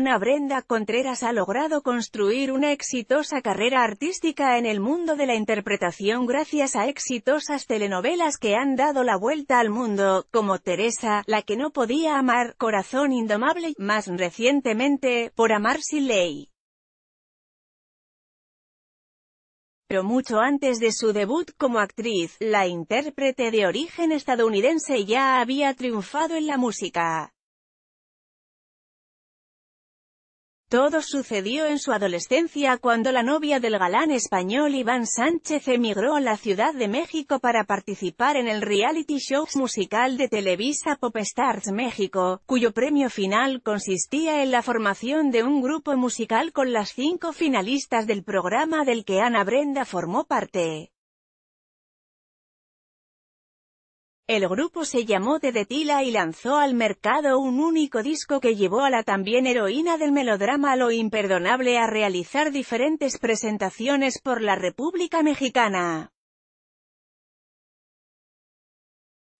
Ana Brenda Contreras ha logrado construir una exitosa carrera artística en el mundo de la interpretación gracias a exitosas telenovelas que han dado la vuelta al mundo, como Teresa, La que no podía amar, Corazón indomable, más recientemente, Por amar sin ley. Pero mucho antes de su debut como actriz, la intérprete de origen estadounidense ya había triunfado en la música. Todo sucedió en su adolescencia cuando la novia del galán español Iván Sánchez emigró a la Ciudad de México para participar en el reality show musical de Televisa Popstars México, cuyo premio final consistía en la formación de un grupo musical con las cinco finalistas del programa del que Ana Brenda formó parte. El grupo se llamó The Detila y lanzó al mercado un único disco que llevó a la también heroína del melodrama Lo Imperdonable a realizar diferentes presentaciones por la República Mexicana.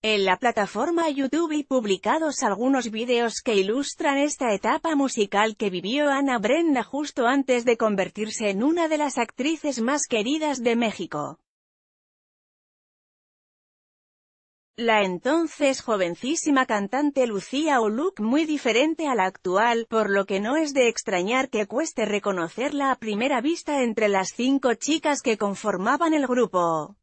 En la plataforma YouTube y publicados algunos vídeos que ilustran esta etapa musical que vivió Ana Brenda justo antes de convertirse en una de las actrices más queridas de México. La entonces jovencísima cantante lucía un look muy diferente a la actual, por lo que no es de extrañar que cueste reconocerla a primera vista entre las cinco chicas que conformaban el grupo.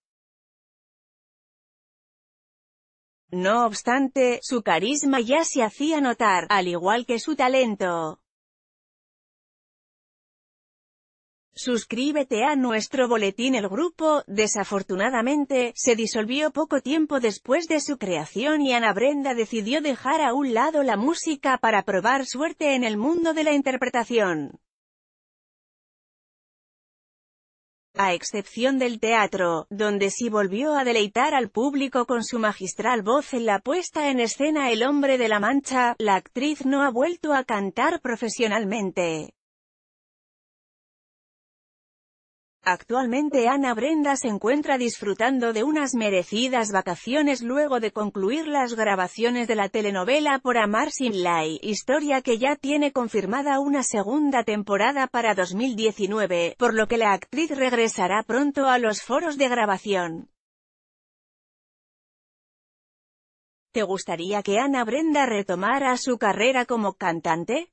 No obstante, su carisma ya se hacía notar, al igual que su talento. Suscríbete a nuestro boletín El grupo, desafortunadamente, se disolvió poco tiempo después de su creación y Ana Brenda decidió dejar a un lado la música para probar suerte en el mundo de la interpretación. a excepción del teatro, donde sí volvió a deleitar al público con su magistral voz en la puesta en escena El hombre de la mancha, la actriz no ha vuelto a cantar profesionalmente. Actualmente Ana Brenda se encuentra disfrutando de unas merecidas vacaciones luego de concluir las grabaciones de la telenovela Por Amar Sin Lai, historia que ya tiene confirmada una segunda temporada para 2019, por lo que la actriz regresará pronto a los foros de grabación. ¿Te gustaría que Ana Brenda retomara su carrera como cantante?